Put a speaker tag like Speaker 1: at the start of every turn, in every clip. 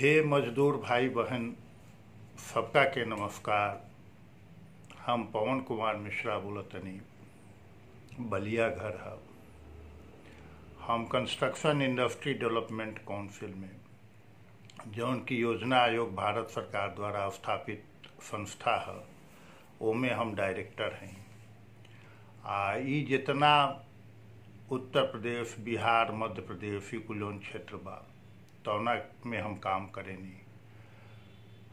Speaker 1: हे मजदूर भाई बहन सबका के नमस्कार हम पवन कुमार मिश्रा बोलतनी बलिया घर है हम कंस्ट्रक्शन इंडस्ट्री डेवलपमेंट काउंसिल में जौन की योजना आयोग भारत सरकार द्वारा स्थापित संस्था है में हम डायरेक्टर हैं आ जितना उत्तर प्रदेश बिहार मध्य प्रदेश ही क्षेत्र बा तौना में हम काम करेनी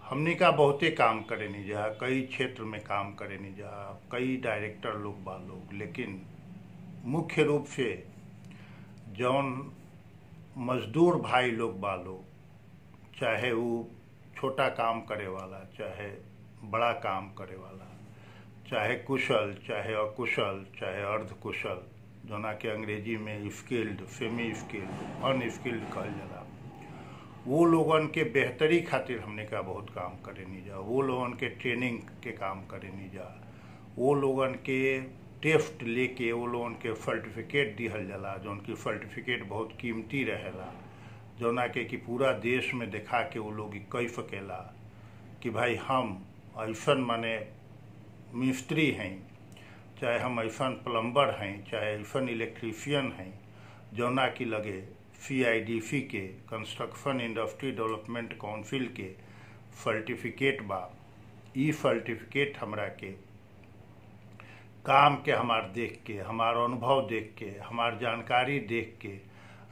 Speaker 1: हमने का बहुते काम करेनी जा कई क्षेत्र में काम नहीं जा कई डायरेक्टर लोग बा लोग लेकिन मुख्य रूप से जौन मजदूर भाई लोग बा लोग चाहे वो छोटा काम करे वाला चाहे बड़ा काम करे वाला चाहे कुशल चाहे अकुशल चाहे अर्ध कुशल जोना के अंग्रेजी में स्किल्ड सेमी स्किल्ड अनस्किल्ड कहल जाला वो लोगन के बेहतरी खातिर हमने का बहुत काम करे नहीं जा वो लोगन के ट्रेनिंग के काम करे नहीं जा वो लोगन के टेस्ट लेके वो लोगन के सर्टिफिकेट दिहल जला जो की सर्टिफिकेट बहुत कीमती रहेला जौना के कि पूरा देश में दिखा के वो लोग कह सकेला कि भाई हम ऐसा माने मिस्त्री हैं चाहे हम ऐसा प्लम्बर हैं चाहे ऐसा इलेक्ट्रीशियन हैं जौना की लगे सी के कंस्ट्रक्शन इंडस्ट्री डेवलपमेंट काउंसिल के सर्टिफिकेट बा ई सर्टिफिकेट हमरा के काम के हमार देख के हमार अनुभव देख के हमार जानकारी देख के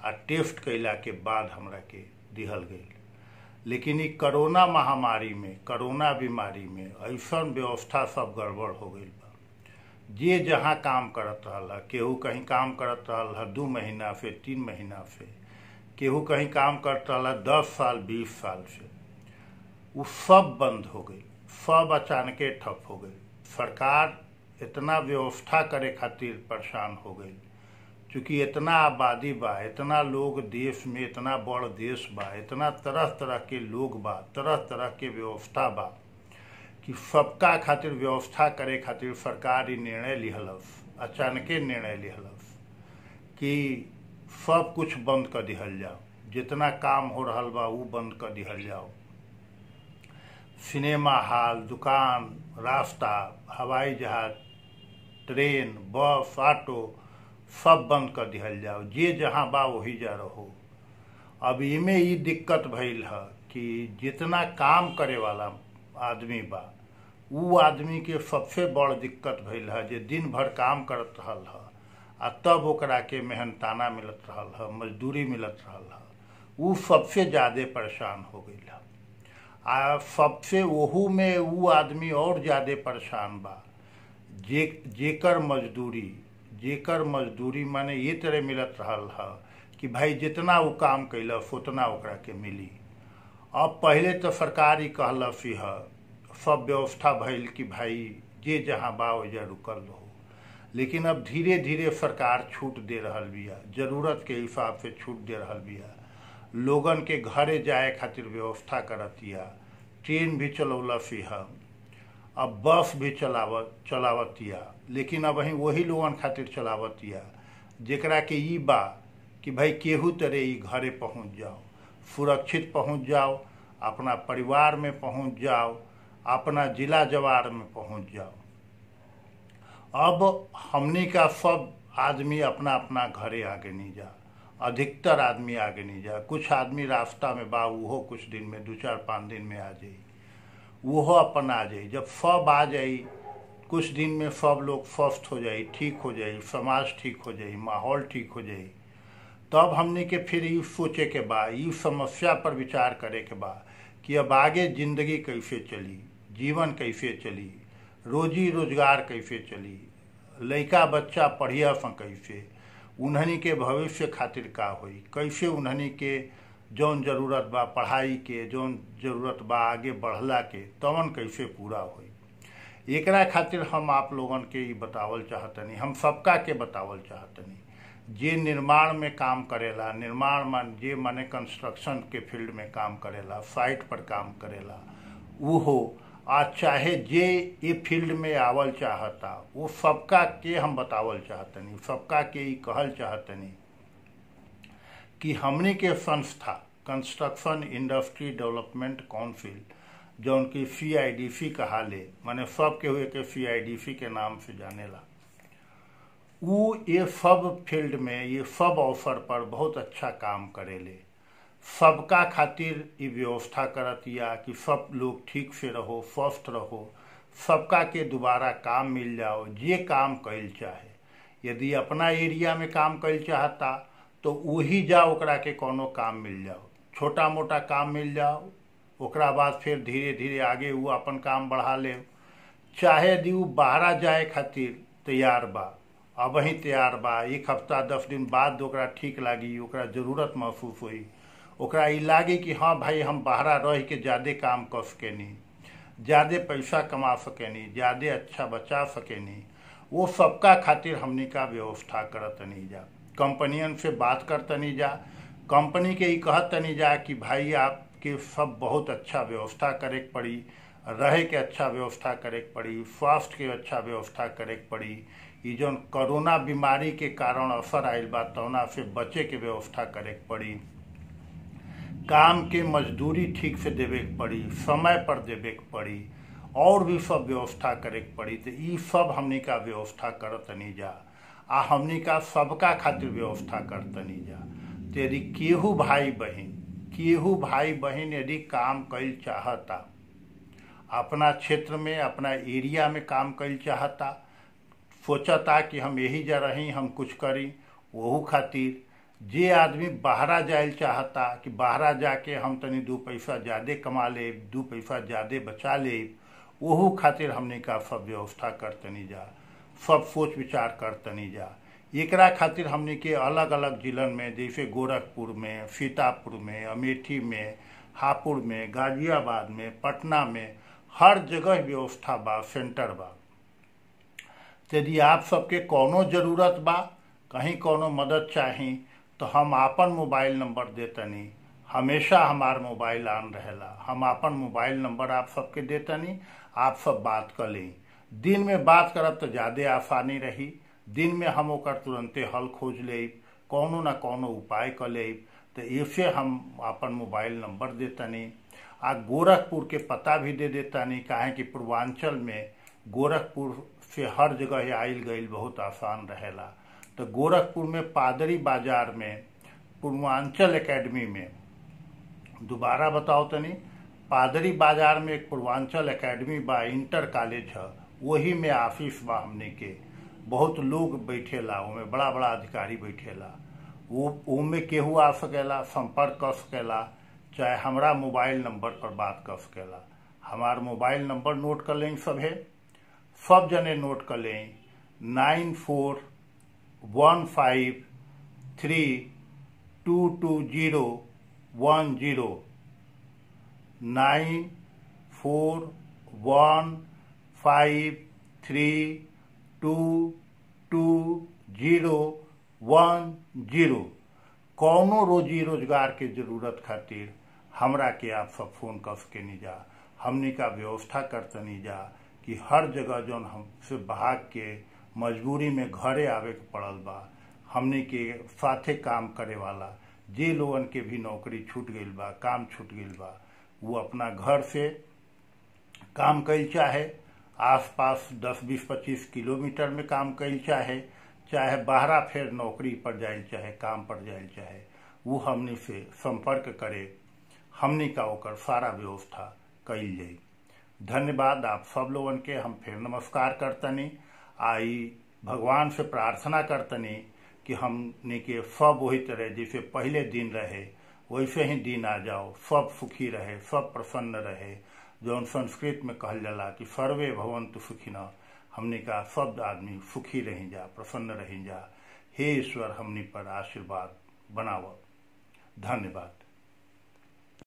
Speaker 1: आ टेस्ट कैला के बाद हमरा के दिहल गई लेकिन ये करोना महामारी में करोना बीमारी में ऐसा व्यवस्था सब गड़बड़ हो गई बा जे जहाँ काम करत रहा केहू कहीं काम करत रहा दू महीना से तीन महीना से केहू कहीं काम करता रहा दस साल बीस साल से वो सब बंद हो गई सब अचानक ठप हो गई सरकार इतना व्यवस्था करे खातिर परेशान हो गई क्योंकि इतना आबादी बा इतना लोग देश में इतना बड़ देश बा इतना तरह तरह के लोग बा तरह तरह के व्यवस्था बा कि सबका खातिर व्यवस्था करे खातिर सरकार ही निर्णय लिहलस अचानक निर्णय लिहलस कि सब कुछ बंद कर दिहल जाओ जितना काम हो रहा बा वो बंद कर दिहल जाओ सिनेमा हॉल दुकान रास्ता हवाई जहाज ट्रेन बस ऑटो सब बंद कर दिहल जाओ जे जहाँ बा वही जा रहो अब इमें ये दिक्कत भइल है कि जितना काम करे वाला आदमी बा वो आदमी के सबसे बड़ दिक्कत भइल है जे दिन भर काम करत रहल है आ तब ओकरा के मेहनताना मिलत रहा है मजदूरी मिलत रहा है उ सबसे ज़्यादा परेशान हो गई है आ सबसे ओहू में वो आदमी और ज़्यादा परेशान बा जे जेकर मजदूरी जेकर मजदूरी माने ये तरह मिलत रहा है कि भाई जितना वो काम कैल उतना ओकरा के मिली अब पहले तो सरकार ही कहलस है सब व्यवस्था भइल कि भाई जे जहाँ बा ओजा रुकल रहो लेकिन अब धीरे धीरे सरकार छूट दे रहा है जरूरत के हिसाब से छूट दे रहा है लोगन के घरे जाए खातिर व्यवस्था है ट्रेन भी से हम अब बस भी चलाव चलावतिया लेकिन अब वहीं वही लोगन खातिर चलावतिया जरा के बा कि भाई केहू तरह ई घरे पहुँच जाओ सुरक्षित पहुँच जाओ अपना परिवार में पहुँच जाओ अपना जिला जवार में पहुँच जाओ अब हमने का सब आदमी अपना अपना घरे आगे नहीं जा अधिकतर आदमी आगे नहीं जा कुछ आदमी रास्ता में बा उहो कुछ दिन में दो चार पाँच दिन में आ जाए वह अपन आ जाए जब सब आ जाई कुछ दिन में सब लोग स्वस्थ हो जाए ठीक हो जाए समाज ठीक हो जाए माहौल ठीक हो जाए तब हमने के फिर ये सोचे के बा ये समस्या पर विचार करे के बा कि अब आगे ज़िंदगी कैसे चली जीवन कैसे चली रोजी रोजगार कैसे चली लड़का बच्चा पढ़िया सा कैसे उन्हनी के भविष्य खातिर का होई कैसे उन्हनी के जौन जरूरत बा पढ़ाई के जौन जरूरत बा आगे बढ़ला के तवन कैसे पूरा होई एक खातिर हम आप लोगन के बतावल चाहतनी हम सबका के बतावल चाहतनी जे निर्माण में काम करेला निर्माण मन जे मने कंस्ट्रक्शन के फील्ड में काम करेला साइट पर काम करेला वो हो आ चाहे जे ये फील्ड में आवल चाहता वो सबका के हम बतावल चाहतनी सबका के ही कहल चाहतनी कि हमने के संस्था कंस्ट्रक्शन इंडस्ट्री डेवलपमेंट काउंसिल जो उनकी सी आई डी सी कहा ले मैंने सब के हुए के सी आई डी सी के नाम से जाने ला वो ये सब फील्ड में ये सब अवसर पर बहुत अच्छा काम करेले सबका खातिर ये व्यवस्था है कि सब लोग ठीक से रहो स्वस्थ रहो सबका के दोबारा काम मिल जाओ जे काम कैल चाहे यदि अपना एरिया में काम कैल चाहता तो वही जा ओकरा के कोनो काम मिल जाओ छोटा मोटा काम मिल जाओ ओकरा बाद फिर धीरे धीरे आगे वो अपन काम बढ़ा ले चाहे यदि वो बाहरा जाए खातिर तैयार बा अब ही तैयार बा एक हफ्ता दस दिन बाद ठीक लगी ओकरा ज़रूरत महसूस हुई ओकरा ई कि हाँ भाई हम बाहरा रह के ज़्यादा काम कर सकेनी ज़्यादा पैसा कमा सकेनी ज़्यादा अच्छा बचा सकेनी वो सबका खातिर हमने का व्यवस्था तनी जा कंपनियन से बात करतनी जा कंपनी के कह तनी जा कि भाई आपके सब बहुत अच्छा व्यवस्था करे पड़ी रहे के अच्छा व्यवस्था करे पड़ी स्वास्थ्य के अच्छा व्यवस्था करे पड़ी ई जौन कोरोना बीमारी के कारण असर आयल बा तौना से बचे के व्यवस्था करे पड़ी काम के मजदूरी ठीक से देवे के पड़ी समय पर देवे के पड़ी और भी सब व्यवस्था करे के पड़ी तो सब हमने का व्यवस्था करतनी जा आ हमने का सबका खातिर व्यवस्था करतनी जा तो यदि केहू भाई बहन केहू भाई बहन यदि काम कल चाहता अपना क्षेत्र में अपना एरिया में काम कल चाहता सोचता कि हम यही जा रही हम कुछ करी वहू खातिर जे आदमी बहरा जाए चाहता कि बहरा जाके हम तनी दू पैसा ज़्यादा कमा ले दू पैसा ज़्यादा बचा ले वहू खातिर हमने का सब व्यवस्था कर तनी जा सब सोच विचार कर तनी जा एकरा खातिर हमने के अलग अलग जिलन में जैसे गोरखपुर में सीतापुर में अमेठी में हापुड़ में गाजियाबाद में पटना में हर जगह व्यवस्था बा सेंटर बा यदि आप सबके कोनो ज़रूरत बा कहीं कोनो मदद चाही तो हम आपन मोबाइल नंबर देतनी हमेशा हमार मोबाइल ऑन रहे हम आपन मोबाइल नंबर आप सबके देतनी आप सब बात कर ली दिन में बात करब तो ज़्यादा आसानी रही दिन में हम ओकर तुरंते हल खोज ले कौनो ना कौनो उपाय कर ले तो इसे हम अपन मोबाइल नंबर देतनी आ गोरखपुर के पता भी दे नहीं काहे कि पूर्वांचल में गोरखपुर से हर जगह आयल गई बहुत आसान रहेला तो गोरखपुर में पादरी बाजार में पूर्वांचल एकेडमी में दोबारा बताओ तनी तो पादरी बाजार में एक पूर्वांचल एकेडमी बा इंटर कॉलेज है वही में ऑफिस बा हमने के बहुत लोग बैठे ला में बड़ा बड़ा अधिकारी बैठे ला वो में केहू आ सकेला संपर्क कर सकेला चाहे हमारा मोबाइल नंबर पर बात कर सकेला हमार मोबाइल नंबर नोट कर लें सभे सब जने नोट कर लें nine four one five three two two zero one zero nine four one five three two two zero one zero कौनो रोजी रोजगार के जरूरत खातिर हमरा के आप सब फोन कर सके जा हमने का व्यवस्था नहीं जा कि हर जगह हम हमसे भाग के मजबूरी में घरे आवे के पड़ल बा हमने के साथे काम करे वाला जे लोगन के भी नौकरी छूट गई बा काम छूट गई बा वो अपना घर से काम कर चाहे आसपास 10 बीस पच्चीस किलोमीटर में काम कर चाहे चाहे बाहरा फिर नौकरी पर जाए चाहे काम पर जाए चाहे वो हमने से संपर्क करे हमने का होकर सारा व्यवस्था कैल जाए धन्यवाद आप सब लोगन के हम फिर नमस्कार करतनी आई भगवान से प्रार्थना करतनी कि हमने के सब वही तरह जैसे पहले दिन रहे वैसे ही दिन आ जाओ सब सुखी रहे सब प्रसन्न रहे जौन संस्कृत में कहल जाला कि सर्वे भवंतु सुखी न हमने का सब आदमी सुखी रह जा प्रसन्न रह जा हे ईश्वर हमने पर आशीर्वाद बनाव धन्यवाद